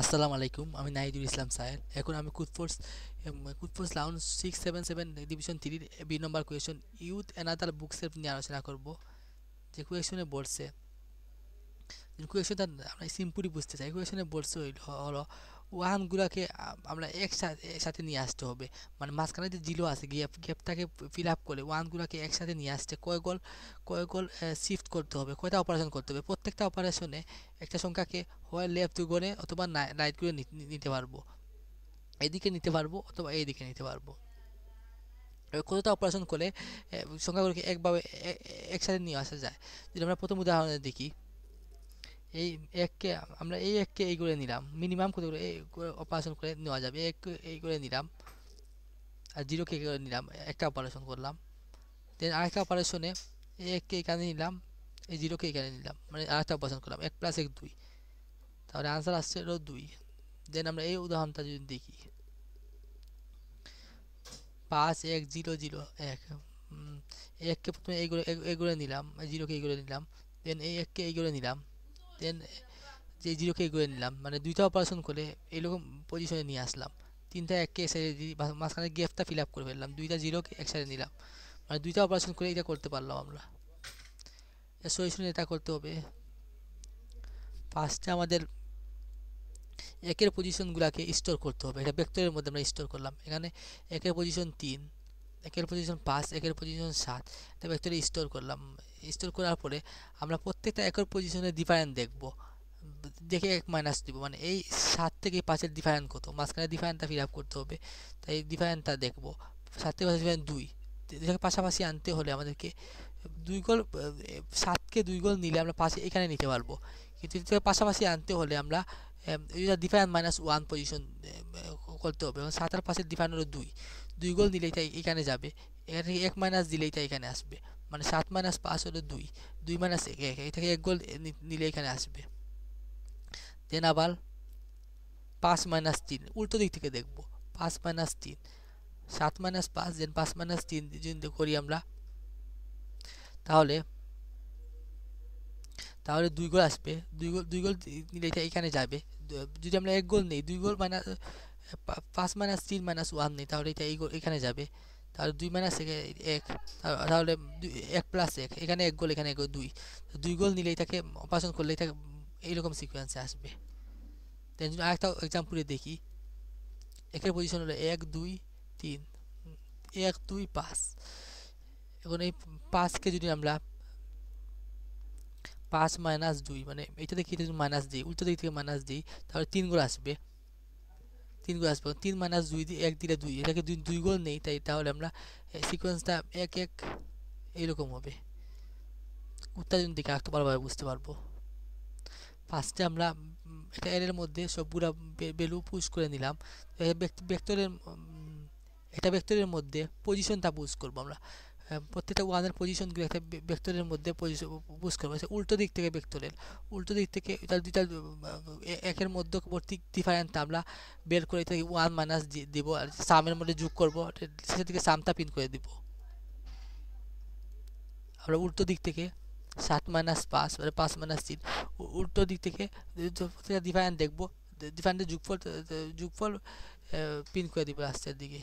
আসসালামু আলাইকুম আমি নাহিদুল ইসলাম সাহেব এখন আমি কুদফোর্স কুদফোর্স লাউন সিক্স সেভেন সেভেন ডিভিশন থ্রির বি নম্বর কোয়েশন ইউথ অ্যানাদার বুকসের নিয়ে আলোচনা করব যে কোয়েশনে বলছে ইকুয়েশনটা আমরা সিম্পলি বুঝতে চাই ইকুয়েশনে বলছে হলো ওয়ানগুলোকে আমরা একসাথে একসাথে নিয়ে আসতে হবে মানে মাঝখানে যে জিলো আছে গ্যাপ গ্যাপটাকে ফিল আপ করে ওয়ানগুলোকে একসাথে নিয়ে আসতে কয় গোল কয় গোল শিফট করতে হবে কয়টা অপারেশন করতে হবে প্রত্যেকটা অপারেশনে একটা সংখ্যাকে হয় লেফট করে অথবা রাইট করে নিতে পারবো এদিকে নিতে পারবো অথবা এইদিকে নিতে পারবো কতটা অপারেশন করলে সংখ্যাগুলোকে একভাবে একসাথে নিয়ে আসা যায় যদি আমরা প্রথম উদাহরণে দেখি এই এককে আমরা এই এককে এই করে নিলাম মিনিমাম কত করে এই অপারেশন করে নেওয়া যাবে এক এই করে নিলাম আর জিরোকে করে নিলাম একটা অপারেশন করলাম দেন আরেকটা অপারেশনে এই এককে এখানে নিলাম এই জিরোকে এখানে নিলাম মানে আরেকটা অপারেশন করলাম এক প্লাস এক দুই তাহলে আনসার আসছে হলো দুই দেন আমরা এই উদাহরণটা যদি দেখি পাঁচ এক জিরো জিরো এক এককে প্রথমে এইগুলো এগুলো নিলাম জিরোকে এগুলো নিলাম দেন এই এককে এগুলো নিলাম দেন যে জিরোকে এগিয়ে নিলাম মানে দুইটা অপারেশন করে এরকম পজিশনে নিয়ে আসলাম তিনটা এককে একসাইডে মাঝখানে গ্যাপটা ফিল আপ করে ফেললাম দুইটা জিরোকে সাইডে নিলাম মানে দুইটা অপারেশন করে এটা করতে পারলাম আমরা সলিউশন এটা করতে হবে ফার্স্টে আমাদের একের পজিশনগুলোকে স্টোর করতে হবে এটা ভেক্টরের মধ্যে আমরা স্টোর করলাম এখানে একের পজিশন তিন একের পজিশন পাঁচ একের পজিশন সাত তারপর অ্যাকচুয়ালি স্টোর করলাম স্টোর করার পরে আমরা প্রত্যেকটা একের পজিশনে ডিফারেন্ট দেখব দেখে এক মাইনাস দিব মানে এই সাত থেকে পাঁচের ডিফারেন্ট কত মাঝখানে ডিফারেন্টটা ফিল আপ করতে হবে তাই ডিফারেন্টটা দেখব সাত থেকে পাঁচের ডিফারেন্ট দুই এটাকে পাশাপাশি আনতে হলে আমাদেরকে দুই গোল সাতকে দুই গোল নিলে আমরা পাশে এখানে নিতে পারবো কিন্তু পাশাপাশি আনতে হলে আমরা ডিফারেন্ট মাইনাস ওয়ান পজিশন করতে হবে এবং সাত আর পাশের ডিফারেন্ট হলো দুই দুই গোল দিলেই তাই এখানে যাবে এখান থেকে এক মাইনাস দিলেই তাই এখানে আসবে মানে সাত মাইনাস পাঁচ হলো দুই দুই মাইনাস এক এক থেকে এক গোল নিলে এখানে আসবে দেন আবার পাঁচ মাইনাস তিন উল্টো দিক থেকে দেখব পাঁচ মাইনাস তিন সাত মাইনাস পাঁচ দেন পাঁচ মাইনাস তিন যদি করি আমরা তাহলে তাহলে দুই গোল আসবে দুই গোল দুই গোল নিলে এখানে যাবে যদি আমরা এক গোল নেই দুই গোল মাইনাস পাঁচ মাইনাস তিন মাইনাস ওয়ান নেই তাহলে এটা এখানে যাবে তাহলে দুই মাইনাস এক তাহলে এক প্লাস এক এখানে এক গোল এখানে এক দুই দুই গোল নিলে এটাকে অপারেশন করলে এটাকে এইরকম সিকোয়েন্সে আসবে তাই জন্য আরেকটা এক্সাম্পলে দেখি একের পজিশন হলো এক দুই তিন এক দুই পাঁচ এখন এই পাঁচকে যদি আমরা পাঁচ মাইনাস দুই মানে এইটা দেখি এটা যদি মাইনাস দিই উল্টো দিক থেকে মাইনাস দিই তাহলে তিন গোল আসবে তিন গোল আসবো তিন মাইনাস দুই দিয়ে এক দিলে দুই এটাকে দুই দুই গোল নেই তাই তাহলে আমরা সিকোয়েন্সটা এক এক এইরকম হবে উত্তাজন দিকে আঁকতে ভালোভাবে বুঝতে পারবো ফার্স্টে আমরা একটা এরের মধ্যে সবগুলা বেলু পুশ করে নিলাম ভেক্টরের একটা ভেক্টরের মধ্যে পজিশনটা পুশ করবো আমরা হ্যাঁ, প্রত্যেকটা ওয়ানের পজিশনগুলো একটা ভেক্টরের মধ্যে করবে সে উল্টো দিক থেকে ভেক্টরের উল্টো দিক থেকে তার দুইটা একের মধ্যবর্তী ডিফারেন্ট আমরা বের করে থেকে ওয়ান মাইনাস দিব আর সামের মধ্যে যোগ করবো সেটা থেকে সামটা পিন করে দিব আমরা উল্টো দিক থেকে সাত মাইনাস পাঁচ মানে পাঁচ মাইনাস তিন উল্টো দিক থেকে ডিফারেন্ট দেখবো ডিফারেন্টের যোগফল যোগফল পিন করে দিব রাস্তার দিকে